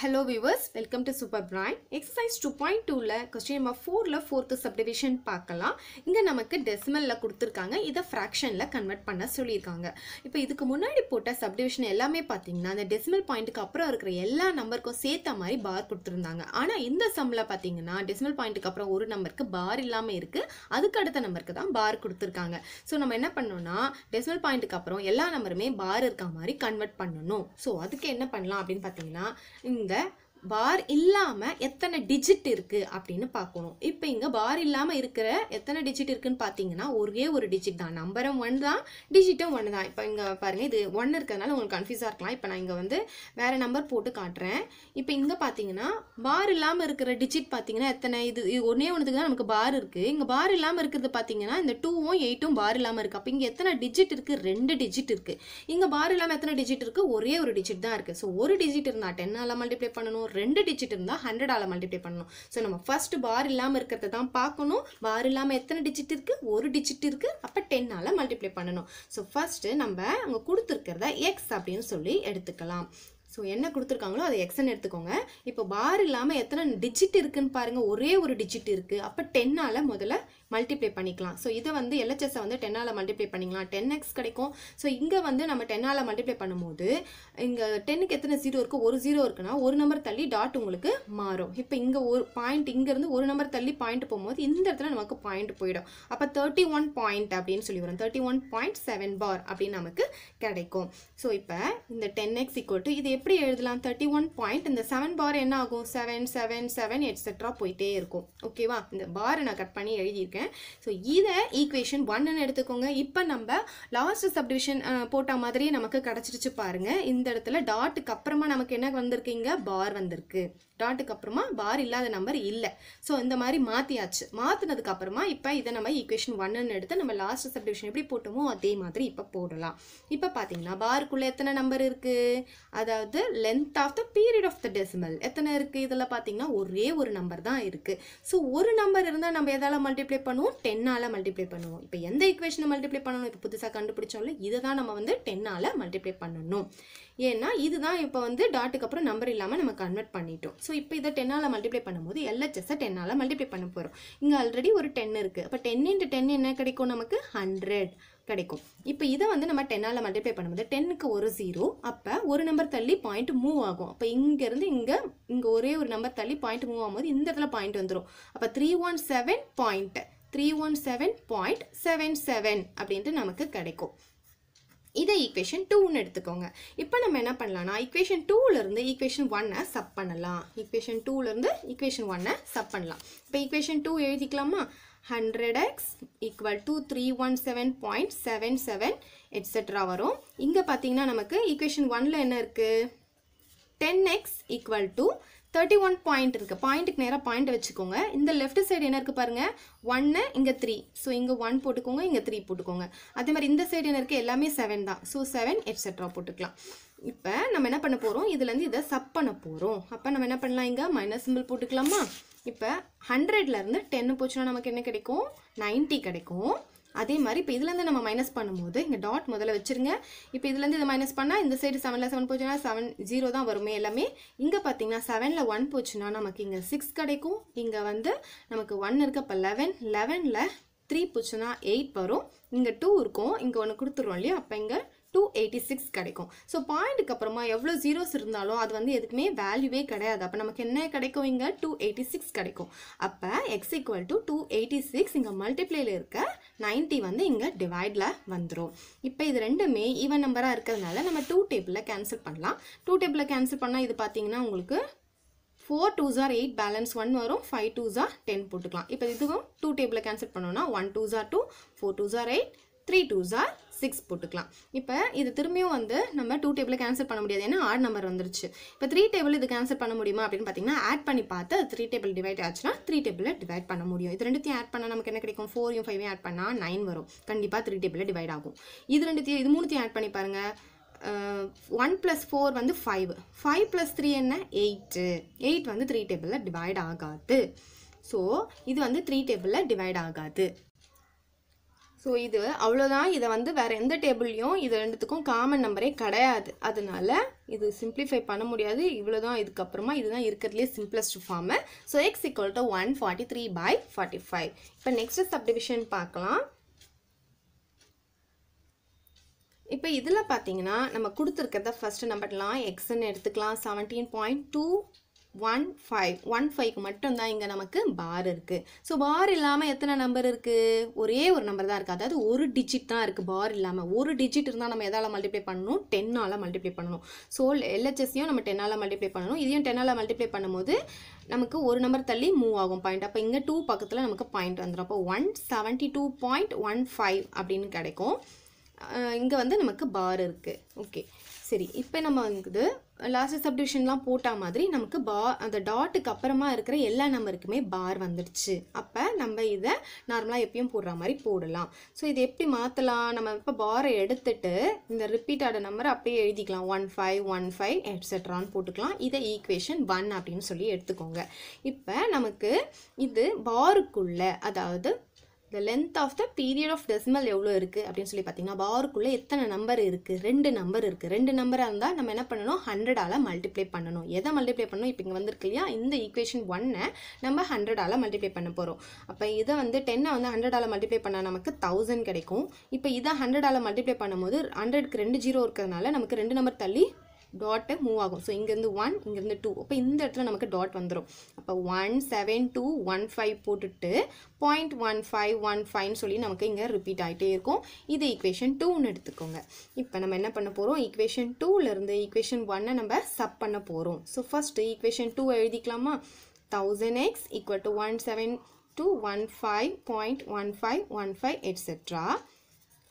Hello viewers welcome to super brain exercise two point டூவில் question number ஃபோரில் fourth subdivision பார்க்கலாம் இங்கே நமக்கு டெசிமலில் கொடுத்துருக்காங்க இதை ஃப்ராக்ஷனில் கன்வெர்ட் பண்ண சொல்லியிருக்காங்க இப்போ இதுக்கு முன்னாடி போட்ட சப்டிவிஷன் எல்லாமே பார்த்தீங்கன்னா அந்த டெசிமல் பாயிண்ட்டுக்கு அப்புறம் இருக்கிற எல்லா நம்பருக்கும் சேர்த்த மாதிரி பார் கொடுத்துருந்தாங்க ஆனால் இந்த சம்மில் பார்த்தீங்கன்னா டெசிமல் பாயிண்ட்டுக்கு அப்புறம் ஒரு நம்பருக்கு பார் இல்லாமல் இருக்குது அதுக்கு அடுத்த நம்பருக்கு தான் பார் கொடுத்துருக்காங்க ஸோ நம்ம என்ன பண்ணோன்னா டெசிமல் பாயிண்ட்டுக்கு அப்புறம் எல்லா நம்பருமே பார் இருக்க மாதிரி கன்வெர்ட் பண்ணணும் ஸோ அதுக்கு என்ன பண்ணலாம் அப்படின்னு பார்த்தீங்கன்னா né? பார் இல்லாமல் எத்தனை டிஜிட் இருக்குது அப்படின்னு பார்க்கணும் இப்போ இங்கே பார் இல்லாமல் இருக்கிற எத்தனை டிஜிட் இருக்குன்னு பார்த்தீங்கன்னா ஒரே ஒரு டிஜிட் தான் நம்பரும் ஒன் தான் டிஜிட்டும் ஒன்று தான் இப்போ இங்கே பாருங்கள் இது ஒன்று இருக்கிறதுனால உங்களுக்கு கன்ஃபியூஸாக இருக்கலாம் இப்போ நான் இங்கே வந்து வேறு நம்பர் போட்டு காட்டுறேன் இப்போ இங்கே பார்த்தீங்கன்னா பார் இல்லாமல் இருக்கிற டிஜிட் பார்த்தீங்கன்னா எத்தனை இது இது ஒன்றே ஒன்றுக்கு தான் நமக்கு பார் இருக்குது இங்கே பார் இல்லாமல் இருக்கிறது பார்த்தீங்கன்னா இந்த டூவும் எயிட்டும் பார் இல்லாமல் இருக்குது அப்போ இங்கே எத்தனை டிஜிட் இருக்குது ரெண்டு டிஜிட் இருக்குது இங்கே பார் இல்லாமல் எத்தனை டிஜிட் இருக்குது ஒரே ஒரு டிஜிட் தான் இருக்குது ஸோ ஒரு டிஜிட் இருந்தால் டென்னால் மல்டிப்ளை பண்ணணும் ரெண்டு டிஜிட் இருந்தால் ஹண்ட்ரடால் மல்டிப்ளை பண்ணணும் ஸோ நம்ம ஃபர்ஸ்ட் பார் இல்லாமல் இருக்கிறத தான் பார்க்கணும் பார் இல்லாமல் எத்தனை டிஜிட் இருக்குது ஒரு டிஜிட் இருக்குது அப்போ டென்னால் மல்டிப்ளை பண்ணணும் ஸோ ஃபஸ்ட்டு நம்ம அங்கே கொடுத்துருக்கிறத எக்ஸ் அப்படின்னு சொல்லி எடுத்துக்கலாம் ஸோ என்ன கொடுத்துருக்காங்களோ அதை எக்ஸன் எடுத்துக்கோங்க இப்போ பார் இல்லாமல் எத்தனை டிஜிட் இருக்குன்னு பாருங்கள் ஒரே ஒரு டிஜிட் இருக்குது அப்போ டென்னால் முதல்ல மல்டிப்ளை பண்ணிக்கலாம் ஸோ இதை வந்து எல்ஹெச்எஸை வந்து டென்னால் மல்டிப்ளை பண்ணிக்கலாம் டென் எக்ஸ் கிடைக்கும் ஸோ இங்கே வந்து நம்ம டென்னால் மல்டிப்ளை பண்ணும்போது இங்கே டென்னுக்கு எத்தனை ஜீரோ இருக்குது ஒரு ஜீரோ இருக்குன்னா ஒரு நம்பர் தள்ளி டாட் உங்களுக்கு மாறும் இப்போ இங்கே ஒரு பாயிண்ட் இங்கேருந்து ஒரு நம்பர் தள்ளி பாயிண்ட் போகும்போது இந்த இடத்துல நமக்கு பாயிண்ட் போயிடும் அப்போ தேர்ட்டி ஒன் பாயிண்ட் அப்படின்னு சொல்லி வரும் thirty one point seven bar அப்படின்னு நமக்கு கிடைக்கும் ஸோ இப்போ இந்த டென் எக்ஸ் ஈக்குவல் டு இது எப்படி எழுதலாம் தேர்ட்டி ஒன் பாயிண்ட் இந்த செவன் பார் என்ன ஆகும் செவன் செவன் செவன் எட்ஸெட்ரா போயிட்டே இருக்கும் ஓகேவா இந்த பாரை நான் கட் பண்ணி எழுதியிருக்கேன் ஸோ இதை ஈக்குவேஷன் ஒன்னு எடுத்துக்கோங்க இப்போ நம்ம லாஸ்ட் சப்டிவிஷன் போட்ட மாதிரி நமக்கு கிடச்சிருச்சு பாருங்கள் இந்த இடத்துல டாட்டுக்கு அப்புறமா நமக்கு என்ன வந்திருக்கீங்க பார் வந்திருக்கு டாட்டுக்கு அப்புறமா பார் இல்லாத நம்பர் இல்லை ஸோ இந்த மாதிரி மாற்றியாச்சு மாற்றினதுக்கு அப்புறமா இப்போ இதை நம்ம ஈக்குவேஷன் ஒன்னு எடுத்து நம்ம லாஸ்ட் சப்டிவிஷன் எப்படி போட்டோமோ அதே மாதிரி இப்போ போடலாம் இப்போ பார்த்தீங்கன்னா பாருக்குள்ளே எத்தனை நம்பர் இருக்குது அதாவது அதாவது length of the period of the decimal எத்தனை இருக்குது இதில் பார்த்தீங்கன்னா ஒரே ஒரு நம்பர் தான் இருக்குது ஸோ ஒரு நம்பர் இருந்தால் நம்ம எதால் மல்டிப்ளை பண்ணுவோம் டென்னால் மல்டிப்ளை பண்ணுவோம் இப்போ எந்த ஈக்குவேஷனை மல்டிப்ளை பண்ணணும் இப்போ புதுசாக கண்டுபிடிச்சோம்ல இதை தான் நம்ம வந்து டென்னால் மல்டிப்ளை பண்ணணும் ஏன்னா இதுதான் இப்போ வந்து டாட்டுக்கு அப்புறம் நம்பர் இல்லாமல் நம்ம கன்வெர்ட் பண்ணிட்டோம் ஸோ இப்போ இதை டென்னால் மல்டிப்ளை பண்ணும்போது எல்ஹெச்எஸ்ஸை டென்னால் மல்டிப்ளை பண்ண போகிறோம் இங்கே ஆல்ரெடி ஒரு டென் இருக்குது அப்போ டென் இன்ட்டு டென் என்ன கிடைக்கும் நமக்கு ஹண்ட்ரட் கிடைக்கும் இப்போ இதை வந்து நம்ம டென்னால் மல்டிப்ளை பண்ணும்போது டென்னுக்கு ஒரு ஜீரோ அப்போ ஒரு நம்பர் தள்ளி பாயிண்ட் மூவ் ஆகும் அப்போ இங்கேருந்து இங்கே இங்கே ஒரே ஒரு நம்பர் தள்ளி பாயிண்ட் மூவ் ஆகும்போது இந்த இடத்துல பாயிண்ட் வந்துடும் அப்போ three one seven point three one seven point seven seven அப்படின்ட்டு நமக்கு கிடைக்கும் இதை ஈக்குவேஷன் டூன்னு எடுத்துக்கோங்க இப்போ நம்ம என்ன பண்ணலாம்னா ஈக்குவேஷன் டூலேருந்து ஈக்குவேஷன் ஒன்னை சப் பண்ணலாம் ஈக்குவேஷன் டூலேருந்து ஈக்குவேஷன் ஒன்னை சப் பண்ணலாம் இப்போ ஈக்குவேஷன் டூ எழுதிக்கலாமா 100x equal to 317.77 etc வரும் இங்க பார்த்தீங்கன்னா நமக்கு equation 1ல என்ன இருக்கு 10x equal to thirty one point இருக்குது பாயிண்ட்டுக்கு நேராக பாயிண்ட் வச்சுக்கோங்க இந்த லெஃப்ட் சைடு என்ன இருக்குது பாருங்கள் ஒன்று இங்கே த்ரீ ஸோ இங்கே ஒன் போட்டுக்கோங்க இங்கே த்ரீ போட்டுக்கோங்க அதே மாதிரி இந்த சைடு என்ன இருக்குது எல்லாமே செவன் தான் ஸோ செவன் எட்ஸெட்ரா போட்டுக்கலாம் இப்போ நம்ம என்ன பண்ண போகிறோம் இதுலேருந்து இதை சப் பண்ண போகிறோம் அப்போ நம்ம என்ன பண்ணலாம் இங்கே மைனஸ் சிம்பிள் போட்டுக்கலாமா இப்போ ஹண்ட்ரட்லேருந்து டென்னு போச்சுன்னா நமக்கு என்ன கிடைக்கும் நைன்ட்டி கிடைக்கும் அதே மாதிரி இப்போ இதுலேருந்து நம்ம மைனஸ் பண்ணும்போது இங்கே டாட் முதல்ல வச்சுருங்க இப்போ இதுலேருந்து இதை மைனஸ் பண்ணால் இந்த சைடு செவனில் செவன் போச்சுன்னா செவன் ஜீரோ தான் வருமே எல்லாமே இங்கே பார்த்தீங்கன்னா செவனில் ஒன் போச்சுன்னா நமக்கு இங்கே சிக்ஸ் கிடைக்கும் இங்கே வந்து நமக்கு ஒன் இருக்குது இப்போ லெவன் லெவனில் த்ரீ போச்சுன்னா எயிட் வரும் இங்கே டூ இருக்கும் இங்கே ஒன்று கொடுத்துருவோம் இல்லையா அப்போ இங்கே டூ எயிட்டி சிக்ஸ் கிடைக்கும் ஸோ பாயிண்ட்டுக்கு அப்புறமா எவ்வளோ ஜீரோஸ் இருந்தாலும் அது வந்து எதுக்குமே வேல்யூவே கிடையாது அப்போ நமக்கு என்ன கிடைக்கும் இங்கே டூ எயிட்டி சிக்ஸ் கிடைக்கும் அப்போ x equal to two eighty six இங்கே மல்டிப்ளேயில் இருக்க நைன்ட்டி வந்து இங்கே டிவைடில் வந்துடும் இப்போ இது ரெண்டுமே ஈவன் நம்பராக இருக்கிறதுனால நம்ம டூ டேபிளில் கேன்சல் பண்ணலாம் டூ டேபிளில் கேன்சல் பண்ணால் இது பார்த்தீங்கன்னா உங்களுக்கு ஃபோர் டூ ஜார் எயிட் பேலன்ஸ் ஒன் வரும் ஃபைவ் டூ ஜார் டென் போட்டுக்கலாம் இப்போ இதுவும் டூ டேபிளில் கேன்சல் பண்ணோன்னா ஒன் டூ ஜார் டூ ஃபோர் டூ ஜார் எயிட் த்ரீ டூ ஜார் சிக்ஸ் போட்டுக்கலாம் இப்போ இது திரும்பியும் வந்து நம்ம டூ டேபிளில் கேன்சல் பண்ண முடியாது ஏன்னா ஆட் நம்பர் வந்துருச்சு இப்போ த்ரீ டேபிள் இது கேன்சல் பண்ண முடியுமா அப்படின்னு பார்த்தீங்கன்னா ஆட் பண்ணி பார்த்து த்ரீ டேபிள் டிவைட் ஆச்சுன்னா த்ரீ டேபிளில் டிவைட் பண்ண முடியும் இது ரெண்டுத்தையும் ஆட் பண்ணால் நமக்கு என்ன கிடைக்கும் ஃபோரையும் ஃபைவையும் ஆட் பண்ணால் நைன் வரும் கண்டிப்பாக த்ரீ டேபிளில் டிவைட் ஆகும் இது ரெண்டுத்தையும் இது மூணுத்தையும் ஆட் பண்ணி பாருங்கள் ஒன் ப்ளஸ் ஃபோர் வந்து ஃபைவ் ஃபைவ் ப்ளஸ் த்ரீ என்ன எயிட்டு எயிட் வந்து த்ரீ டேபிளில் டிவைட் ஆகாது ஸோ இது வந்து த்ரீ டேபிளில் டிவைட் ஆகாது ஸோ இது அவ்வளோதான் இதை வந்து வேறு எந்த டேபிள்லையும் இது ரெண்டுத்துக்கும் காமன் நம்பரே கிடையாது அதனால இது சிம்பிளிஃபை பண்ண முடியாது இவ்வளோ தான் இதுக்கப்புறமா இதுதான் இருக்கிறதுலே simplest form so x equal to one forty three by forty five இப்போ நெக்ஸ்ட் சப்டிவிஷன் பார்க்கலாம் இப்போ இதில் பார்த்தீங்கன்னா நம்ம கொடுத்துருக்கிறத ஃபஸ்ட்டு நம்பர்லாம் எக்ஸ்ன்னு எடுத்துக்கலாம் seventeen point two one five one ஃபைவ்க்கு மட்டும்தான் இங்கே நமக்கு பார் இருக்குது ஸோ பார் இல்லாமல் எத்தனை நம்பர் இருக்குது ஒரே ஒரு நம்பர் தான் இருக்குது அதாவது ஒரு டிஜிட் தான் இருக்குது பார் இல்லாமல் ஒரு டிஜிட் இருந்தால் நம்ம எதால் மல்டிப்ளை பண்ணணும் டென்னால் மல்டிப்ளை பண்ணணும் ஸோ எல்ஹெச்எஸ்ஸையும் நம்ம டென்னால் மல்டிப்ளை பண்ணணும் இதையும் டென்னால் மல்டிப்ளை பண்ணும்போது நமக்கு ஒரு நம்பர் தள்ளி மூவ் ஆகும் பாயிண்ட் அப்போ இங்கே டூ பக்கத்தில் நமக்கு பாயிண்ட் வந்துடும் அப்போ one seventy two point one five அப்படின்னு கிடைக்கும் இங்கே வந்து நமக்கு பார் இருக்குது ஓகே சரி இப்போ நம்ம வந்து லாஸ்ட் சப்டிவிஷன்லாம் போட்டால் மாதிரி நமக்கு பா அந்த டாட்டுக்கு அப்புறமா இருக்கிற எல்லா நம்பருக்குமே பார் வந்துடுச்சு அப்போ நம்ம இதை நார்மலாக எப்பயும் போடுற மாதிரி போடலாம் ஸோ இதை எப்படி மாற்றலாம் நம்ம இப்போ பாரை எடுத்துட்டு இந்த ரிப்பீட் ஆட நம்பரை அப்படியே எழுதிக்கலாம் ஒன் ஃபைவ் ஒன் ஃபைவ் எட்ஸெட்ரான்னு போட்டுக்கலாம் இதை ஈக்குவேஷன் ஒன் அப்படின்னு சொல்லி எடுத்துக்கோங்க இப்போ நமக்கு இது பாருக்குள்ளே அதாவது the length of the period of decimal எவ்வளோ இருக்குது அப்படின்னு சொல்லி பார்த்தீங்கன்னா பாருக்குள்ளே எத்தனை நம்பர் இருக்குது ரெண்டு நம்பர் இருக்குது ரெண்டு நம்பராக இருந்தால் நம்ம என்ன பண்ணணும் ஹண்ட்ரடால் மல்டிப்ளை பண்ணணும் எதை மல்டிப்ளை பண்ணணும் இப்போ இங்கே வந்திருக்கு இல்லையா இந்த ஈக்குவேஷன் ஒன்னை நம்ம ஹண்ட்ரடால் மல்டிப்ளை பண்ண போகிறோம் அப்போ இதை வந்து டென்னை வந்து ஹண்ட்ரடால் மல்டிப்ளை பண்ணால் நமக்கு தௌசண்ட் கிடைக்கும் இப்போ இதை ஹண்ட்ரடால் மல்டிப்ளை பண்ணும்போது ஹண்ட்ரட்க்கு ரெண்டு ஜீரோ இருக்கிறதுனால நமக்கு ரெண்டு நம்பர் தள்ளி டாட்டு மூவ் ஆகும் ஸோ இங்கேருந்து ஒன் இங்கேருந்து டூ அப்போ இந்த இடத்துல நமக்கு டாட் வந்துடும் அப்போ one seven two one five போட்டுட்டு பாயிண்ட் ஒன் ஃபைவ் ஒன் ஃபைவ்னு சொல்லி நமக்கு இங்கே ரிப்பீட் ஆகிட்டே இருக்கும் இது ஈக்குவேஷன் டூன்னு எடுத்துக்கோங்க இப்போ நம்ம என்ன பண்ண போகிறோம் ஈக்குவேஷன் டூவிலேருந்து ஈக்குவேஷன் ஒன்னை நம்ம சப் பண்ண போகிறோம் ஸோ ஃபஸ்ட்டு ஈக்குவேஷன் டூ எழுதிக்கலாமா thousand x equal to one seven two one five point one five one five etcetera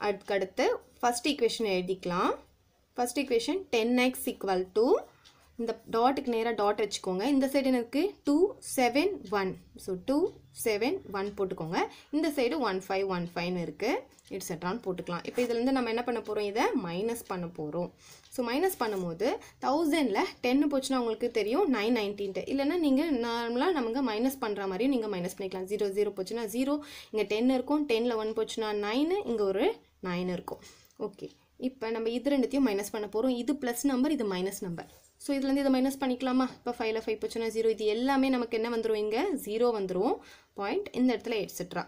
அதுக்கடுத்து ஃபஸ்ட் ஈக்குவேஷன் எழுதிக்கலாம் first equation ten equal equal to இந்த டாட்டுக்கு நேராக டாட் வச்சுக்கோங்க இந்த சைடு எனக்கு two 7, one so two seven one போட்டுக்கோங்க இந்த சைடு ஒன் ஃபைவ் ஒன் 5 இருக்குது இட்ஸ் செட்டான் போட்டுக்கலாம் இப்போ இதுலேருந்து நம்ம என்ன பண்ண போகிறோம் இதை மைனஸ் பண்ண போகிறோம் ஸோ மைனஸ் பண்ணும்போது தௌசண்டில் டென்னு போச்சுன்னா உங்களுக்கு தெரியும் நைன் நைன்டீன்ட்டு இல்லைனா நீங்கள் நார்மலாக நமக்கு மைனஸ் பண்ணுற மாதிரியும் நீங்கள் மைனஸ் பண்ணிக்கலாம் ஜீரோ ஜீரோ போச்சுன்னா 0 இங்கே டென் இருக்கும் டென்னில் ஒன் போச்சுன்னா நைனு இங்கே ஒரு 9 இருக்கும் ஓகே இப்போ நம்ம இது ரெண்டுத்தையும் மைனஸ் பண்ண போகிறோம் இது ப்ளஸ் நம்பர் இது மைனஸ் நம்பர் ஸோ இதுலேருந்து இதை மைனஸ் பண்ணிக்கலாமா இப்போ ஃபைவ்ல ஃபைவ் போச்சுன்னா ஜீரோ இது எல்லாமே நமக்கு என்ன வந்துடும் இங்கே ஜீரோ வந்துடும் பாயிண்ட் இந்த இடத்துல எட்ஸெட்ரா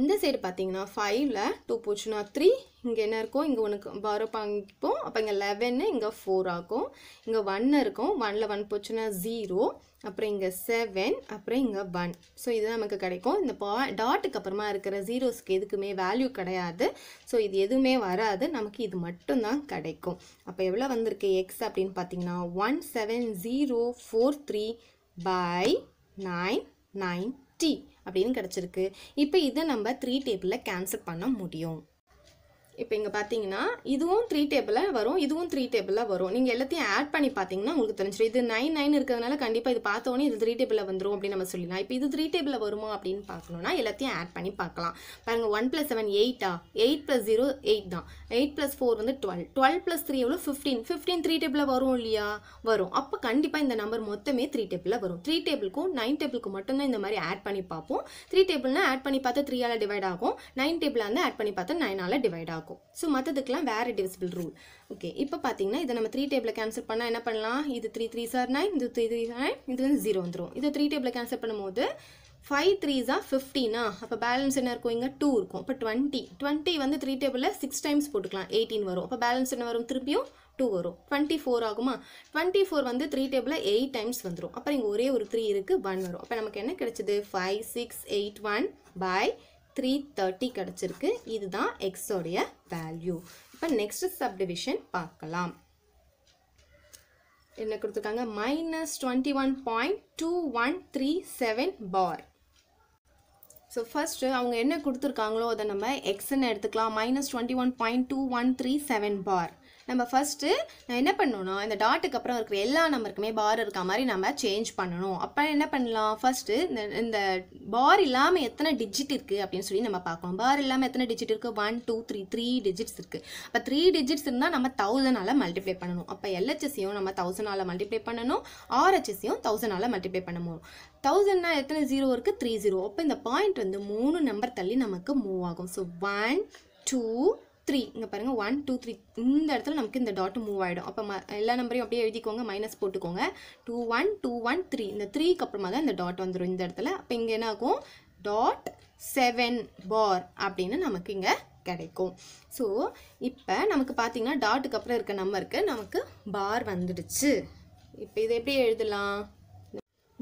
இந்த சைடு பார்த்தீங்கன்னா ஃபைவ்ல டூ போச்சுன்னா த்ரீ இங்கே என்ன இருக்கும் இங்கே ஒன்று பாரோ பாங்கிப்போம் அப்போ இங்கே லெவன்னு இங்கே ஃபோர் ஆகும் இங்கே ஒன்று இருக்கும் ஒன்னில் ஒன் போச்சுன்னா ஜீரோ அப்புறம் இங்கே செவன் அப்புறம் இங்கே ஒன் ஸோ இது நமக்கு கிடைக்கும் இந்த பா டாட்டுக்கு அப்புறமா இருக்கிற ஜீரோஸ்க்கு எதுக்குமே வேல்யூ கிடையாது ஸோ இது எதுவுமே வராது நமக்கு இது மட்டும்தான் கிடைக்கும் அப்போ எவ்வளோ வந்திருக்கு எக்ஸ் அப்படின்னு பார்த்தீங்கன்னா one seven zero four three by nine nine sixty அப்படின்னு கிடச்சிருக்கு இப்போ இதை நம்ம த்ரீ டேபிளில் கேன்சல் பண்ண முடியும் இப்போ இங்கே பார்த்தீங்கன்னா இதுவும் த்ரீ டேபிளில் வரும் இதுவும் த்ரீ டேபிளாக வரும் நீங்கள் எல்லாத்தையும் ஆட் பண்ணி பார்த்தீங்கன்னா உங்களுக்கு தெரிஞ்சிடும் இது நைன் நைன் இருக்கிறதுனால கண்டிப்பாக இது பார்த்தோன்னே இது த்ரீ டேபிளில் வந்துடும் அப்படின்னு நம்ம சொல்லலாம் இப்போ இது த்ரீ டேபிளில் வருமா அப்படின்னு பார்க்கணும்னா எல்லாத்தையும் ஆட் பண்ணி பார்க்கலாம் பாருங்கள் ஒன் ப்ளஸ் செவன் எயிட்டா எயிட் ப்ளஸ் ஜீரோ எயிட் தான் எயிட் ப்ளஸ் ஃபோர் வந்து டுவெல் டுவெல் ப்ளஸ் த்ரீ எவ்வளோ ஃபிஃப்டீன் ஃபிஃப்டீன் த்ரீ டேபிளில் வரும் இல்லையா வரும் அப்போ கண்டிப்பாக இந்த நம்பர் மொத்தமே த்ரீ டேபிளில் வரும் த்ரீ டேபிளுக்கும் நைன் டேபிளுக்கு மட்டும்தான் இந்த மாதிரி ஆட் பண்ணி பார்ப்போம் த்ரீ டேபிள்னா ஆட் பண்ணி பார்த்தா த்ரீயால் டிவைட் ஆகும் நைன் டேபிளாக வந்து ஆட் பண்ணி பார்த்தா நைனால் டிவைட் ஆகும் இருக்கும் ஸோ மற்றதுக்கெலாம் வேறு டிவிசிபிள் ரூல் ஓகே இப்போ பார்த்தீங்கன்னா இதை நம்ம த்ரீ டேபிளை கேன்சல் பண்ணால் என்ன பண்ணலாம் இது த்ரீ த்ரீ சார் நைன் இது த்ரீ த்ரீ நைன் இது வந்து ஜீரோ வந்துடும் இது த்ரீ டேபிளை கேன்சல் பண்ணும்போது ஃபைவ் த்ரீஸா ஃபிஃப்டீனா அப்போ பேலன்ஸ் என்ன இருக்கும் இங்கே டூ இருக்கும் இப்போ டுவெண்ட்டி டுவெண்ட்டி வந்து த்ரீ டேபிளில் சிக்ஸ் டைம்ஸ் போட்டுக்கலாம் எயிட்டீன் வரும் அப்போ பேலன்ஸ் என்ன வரும் திருப்பியும் டூ வரும் டுவெண்ட்டி ஃபோர் ஆகுமா டுவெண்ட்டி ஃபோர் வந்து த்ரீ டேபிளில் எயிட் டைம்ஸ் வந்துடும் அப்புறம் இங்கே ஒரே ஒரு த்ரீ இருக்குது ஒன் வரும் அப்போ நமக்கு என்ன கிடைச்சது five six eight one by three thirty கிடச்சிருக்கு இதுதான் எக்ஸோடைய வேல்யூ இப்போ next subdivision பார்க்கலாம் என்ன கொடுத்துருக்காங்க minus twenty one point two one three seven bar so first அவங்க என்ன கொடுத்துருக்காங்களோ அதை நம்ம எடுத்துக்கலாம் minus 21.2137 one point two one three seven bar நம்ம ஃபஸ்ட்டு என்ன பண்ணணும்னா இந்த டாட்டுக்கு அப்புறம் இருக்கிற எல்லா நம்பருக்குமே பார் இருக்க மாதிரி நம்ம சேஞ்ச் பண்ணணும் அப்போ என்ன பண்ணலாம் ஃபஸ்ட்டு இந்த இந்த பார் இல்லாமல் எத்தனை டிஜிட் இருக்குது அப்படின்னு சொல்லி நம்ம பார்க்கணும் பார் இல்லாமல் எத்தனை டிஜிட் இருக்குது one two three three digits இருக்குது அப்போ த்ரீ டிஜிட்ஸ் இருந்தால் நம்ம தௌசண்டால் மல்டிப்ளை பண்ணணும் அப்போ எல்ஹெச்எஸையும் நம்ம தௌசண்டால் மல்டிப்ளை பண்ணணும் ஆர்ஹெச்எஸையும் தௌசண்டால் மல்டிப்ளை பண்ண முடியும் தௌசண்ட்னா எத்தனை ஜீரோ இருக்குது த்ரீ ஜீரோ அப்போ இந்த பாயிண்ட் வந்து மூணு நம்பர் தள்ளி நமக்கு மூவ் ஆகும் ஸோ ஒன் டூ த்ரீ இங்கே பாருங்கள் ஒன் டூ த்ரீ இந்த இடத்துல நமக்கு இந்த டாட்டு மூவ் ஆகிடும் அப்போ ம எல்லா நம்பரையும் அப்படியே எழுதிக்கோங்க மைனஸ் போட்டுக்கோங்க two one two one three இந்த த்ரீக்கு அப்புறமா தான் இந்த டாட் வந்துடும் இந்த இடத்துல அப்போ இங்கே என்ன ஆகும் டாட் செவன் பார் அப்படின்னு நமக்கு இங்கே கிடைக்கும் ஸோ இப்போ நமக்கு பார்த்திங்கன்னா டாட்டுக்கு அப்புறம் இருக்க நம்பருக்கு நமக்கு பார் வந்துடுச்சு இப்போ இதை எப்படி எழுதலாம்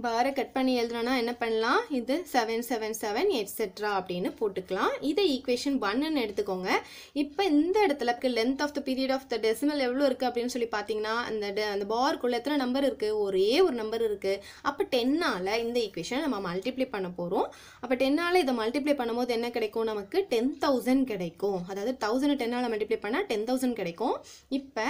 பாரை கட் பண்ணி எழுதுனா என்ன பண்ணலாம் இது செவன் செவன் செவன் எட்ஸெட்ரா அப்படின்னு போட்டுக்கலாம் இதை ஈக்குவேஷன் ஒன்னு எடுத்துக்கோங்க இப்போ இந்த இடத்துல இருக்க length of the period of the decimal எவ்வளோ இருக்குது அப்படின்னு சொல்லி பார்த்தீங்கன்னா அந்த அந்த பார்க்குள்ளே எத்தனை நம்பர் இருக்குது ஒரே ஒரு நம்பர் இருக்குது அப்போ டென்னால் இந்த ஈக்குவேஷனை நம்ம மல்டிப்ளை பண்ண போகிறோம் அப்போ டென்னால் இதை மல்டிப்ளை பண்ணும்போது என்ன கிடைக்கும் நமக்கு டென் தௌசண்ட் கிடைக்கும் அதாவது தௌசண்ட் டென்னால் மல்டிப்ளை பண்ணால் டென் தௌசண்ட் கிடைக்கும் இப்போ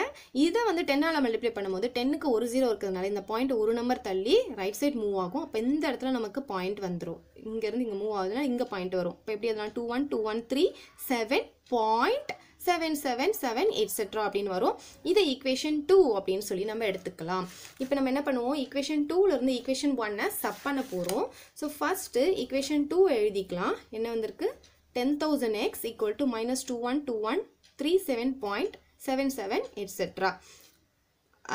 இதை வந்து டென்னால் மல்டிப்ளை பண்ணும்போது டென்னுக்கு ஒரு ஜீரோ இருக்கிறதுனால இந்த பாயிண்ட் ஒரு நம்பர் தள்ளி ரைட் சைட் மூவ் ஆகும் அப்போ இந்த இடத்துல நமக்கு பாயிண்ட் வந்துடும் இங்கேருந்து இங்கே மூவ் ஆகுதுன்னா இங்கே பாயிண்ட் வரும் இப்போ எப்படி அதனால் two one two one three seven point seven seven seven etcetera அப்படின்னு வரும் இதை ஈக்குவேஷன் டூ அப்படின்னு சொல்லி நம்ம எடுத்துக்கலாம் இப்போ நம்ம என்ன பண்ணுவோம் ஈக்குவேஷன் டூலேருந்து ஈக்குவேஷன் ஒன்னை சப் பண்ண போகிறோம் ஸோ ஃபஸ்ட்டு ஈக்குவேஷன் டூ எழுதிக்கலாம் என்ன வந்திருக்கு ten thousand x equal to minus two one two one three seven point seven seven etcetera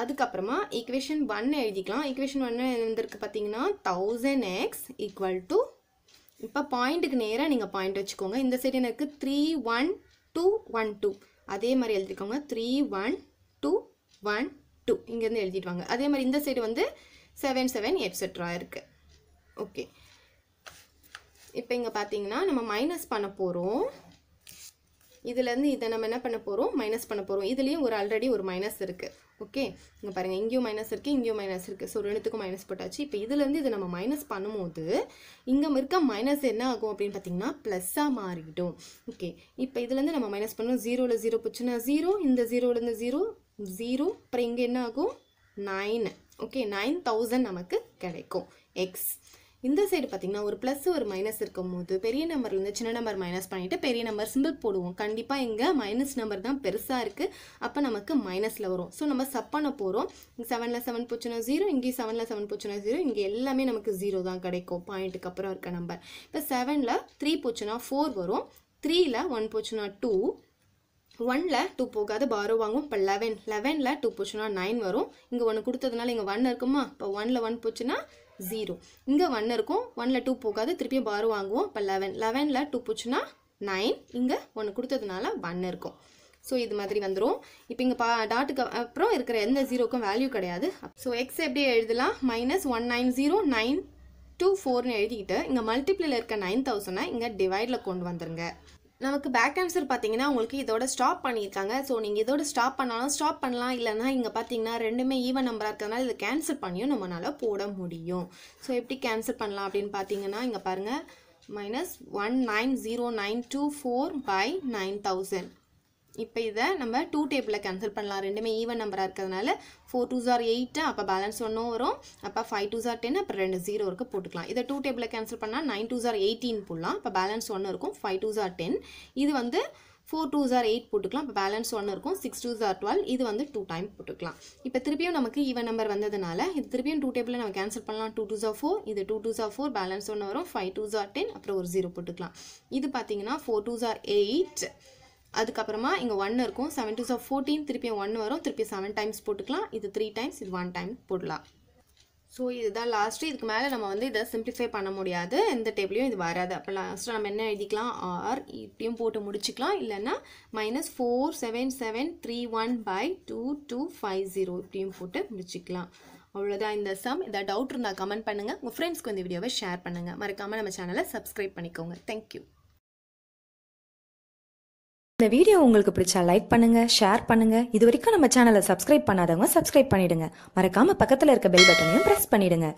அதுக்கப்புறமா ஈக்குவேஷன் ஒன்று எழுதிக்கலாம் ஈக்குவேஷன் ஒன்று வந்திருக்கு பார்த்தீங்கன்னா தௌசண்ட் எக்ஸ் ஈக்குவல் டு இப்போ பாயிண்ட்டுக்கு நேராக நீங்கள் பாயிண்ட் வச்சுக்கோங்க இந்த சைடு எனக்கு three one two one two அதே மாதிரி எழுதிக்கோங்க three one two one two இங்கேருந்து எழுதிடுவாங்க அதே மாதிரி இந்த சைடு வந்து செவன் செவன் எட்ஸெட்ரா இருக்குது ஓகே இப்போ இங்கே பார்த்தீங்கன்னா நம்ம மைனஸ் பண்ண போகிறோம் இதுலேருந்து இதை நம்ம என்ன பண்ண போகிறோம் மைனஸ் பண்ண போகிறோம் இதுலேயும் ஒரு ஆல்ரெடி ஒரு மைனஸ் இருக்குது ஓகே இங்கே பாருங்கள் இங்கேயும் மைனஸ் இருக்குது இங்கேயும் மைனஸ் இருக்குது ஸோ ரெண்டுத்துக்கும் மைனஸ் போட்டாச்சு இப்போ இதுலேருந்து இதை நம்ம மைனஸ் பண்ணும்போது இங்கே இருக்க மைனஸ் என்ன ஆகும் அப்படின்னு பார்த்தீங்கன்னா ப்ளஸ்ஸாக மாறிடும் ஓகே இப்போ இதுலேருந்து நம்ம மைனஸ் பண்ணணும் ஜீரோவில் ஜீரோ போச்சுன்னா ஜீரோ இந்த ஜீரோலேருந்து ஜீரோ ஜீரோ அப்புறம் இங்கே என்ன ஆகும் நைன் ஓகே நைன் தௌசண்ட் நமக்கு கிடைக்கும் எக்ஸ் இந்த சைடு பார்த்திங்கன்னா ஒரு ப்ளஸ் ஒரு மைனஸ் இருக்கும் போது பெரிய நம்பர்லேருந்து சின்ன நம்பர் மைனஸ் பண்ணிவிட்டு பெரிய நம்பர் சிம்பிள் போடுவோம் கண்டிப்பாக இங்கே மைனஸ் நம்பர் தான் பெருசாக இருக்குது அப்போ நமக்கு மைனஸில் வரும் ஸோ நம்ம சப் பண்ண போகிறோம் இங்கே செவனில் செவன் போச்சுன்னா ஜீரோ இங்கேயும் செவனில் செவன் போச்சுன்னா ஜீரோ இங்கே எல்லாமே நமக்கு ஜீரோ தான் கிடைக்கும் பாயிண்ட்டுக்கு அப்புறம் இருக்க நம்பர் இப்போ செவனில் த்ரீ போச்சுன்னா ஃபோர் வரும் த்ரீயில் ஒன் போச்சுன்னா டூ ஒனில் டூ போகாது பாரோ வாங்கும் இப்போ லெவன் லெவனில் டூ போச்சுன்னா நைன் வரும் இங்கே ஒன்று கொடுத்ததுனால இங்கே ஒன் இருக்குமா இப்போ ஒனில் ஒன் போச்சுன்னா ஜீரோ இங்கே ஒன் இருக்கும் ஒனில் டூ போகாது திருப்பியும் பாரு வாங்குவோம் இப்போ லெவன் லெவனில் டூ போச்சுன்னா நைன் இங்கே ஒன்று கொடுத்ததுனால ஒன் இருக்கும் ஸோ இது மாதிரி வந்துடும் இப்போ இங்கே பா டாட்டுக்கு அப்புறம் இருக்கிற எந்த ஜீரோக்கும் வேல்யூ கிடையாது ஸோ எக்ஸ் எப்படி எழுதலாம் minus one nine zero nine two ஃபோர்னு எழுதிக்கிட்டு இங்கே மல்டிப்ளியில் இருக்க நைன் தௌசண்டை இங்கே டிவைடில் கொண்டு வந்துருங்க நமக்கு பேக் ஆன்சர் பார்த்தீங்கன்னா உங்களுக்கு இதோட ஸ்டாப் பண்ணியிருக்காங்க ஸோ நீங்கள் இதோட ஸ்டாப் பண்ணாலும் ஸ்டாப் பண்ணலாம் இல்லைனா இங்கே பார்த்தீங்கன்னா ரெண்டுமே ஈவன் நம்பராக இருக்கிறதுனால இதை கேன்சல் பண்ணியும் நம்மளால் போட முடியும் ஸோ எப்படி கேன்சல் பண்ணலாம் அப்படின்னு பார்த்தீங்கன்னா இங்கே பாருங்கள் minus one nine zero nine two four by nine thousand இப்போ இதை நம்ம டூ டேபிளில் கேன்சல் பண்ணலாம் ரெண்டுமே ஈவன் நம்பராக இருக்கிறதுனால ஃபோர் டூ ஜார் எயிட்டு அப்போ பேலன்ஸ் ஒன்றும் வரும் அப்போ ஃபைவ் டூ ஜார் டென் அப்புறம் ரெண்டு ஜீரோ இருக்குது போட்டுக்கலாம் இதை டூ டேபிளில் கேன்சல் பண்ணால் நைன் டூ ஜார் எயிட்டீன் போடலாம் இப்போ பேலன்ஸ் ஒன்று இருக்கும் ஃபைவ் டூ ஜார் டென் இது வந்து ஃபோர் டூ ஜார் எயிட் போட்டுக்கலாம் இப்போ பேலன்ஸ் ஒன்று இருக்கும் சிக்ஸ் டூ ஜார் டுவெல் இது வந்து டூ டைம் போட்டுக்கலாம் இப்போ திருப்பியும் நமக்கு ஈவன் நம்பர் வந்ததுனால இது திருப்பியும் டூ டேபிளில் நம்ம கேன்சல் பண்ணலாம் டூ டூ ஜார் ஃபோர் இது டூ டூ ஜார் ஃபோர் பேலன்ஸ் ஒன்று வரும் ஃபைவ் டூ ஜார் டென் அப்புறம் ஒரு ஜீரோ போட்டுக்கலாம் இது பார்த்தீங்கன்னா ஃபோர் டூ ஜார் எயிட் அதுக்கப்புறமா இங்கே ஒன் இருக்கும் செவன் டூ சார் ஃபோர்டீன் திருப்பியும் ஒன் வரும் திருப்பி செவன் டைம்ஸ் போட்டுக்கலாம் இது த்ரீ டைம்ஸ் இது ஒன் டைம் போடலாம் ஸோ இதுதான் லாஸ்ட்டு இதுக்கு மேலே நம்ம வந்து இதை சிம்பிளிஃபை பண்ண முடியாது எந்த டேபிளையும் இது வராது அப்போ லாஸ்ட்டு நம்ம என்ன எழுதிக்கலாம் ஆர் இப்படியும் போட்டு முடிச்சுக்கலாம் இல்லைன்னா minus four seven seven three one by two two five zero இப்படியும் போட்டு முடிச்சுக்கலாம் அவ்வளோதான் இந்த சம் ஏதாவது டவுட் இருந்தால் கமெண்ட் பண்ணுங்கள் உங்கள் ஃப்ரெண்ட்ஸ்க்கு இந்த வீடியோவை ஷேர் பண்ணுங்கள் மறக்காமல் நம்ம சேனலை சப்ஸ்கிரைப் பண்ணிக்கோங்க தேங்க்யூ வீடியோ உங்களுக்கு பிடிச்சா லைக் பண்ணுங்க ஷேர் பண்ணுங்க இது வரைக்கும் நம்ம சேனலை சப்ஸ்கிரைப் பண்ணாதவங்க சப்ஸ்கிரைப் பண்ணிடுங்க மறக்காம பக்கத்தில் இருக்க பெல் பட்டனையும் பிரஸ் பண்ணிடுங்க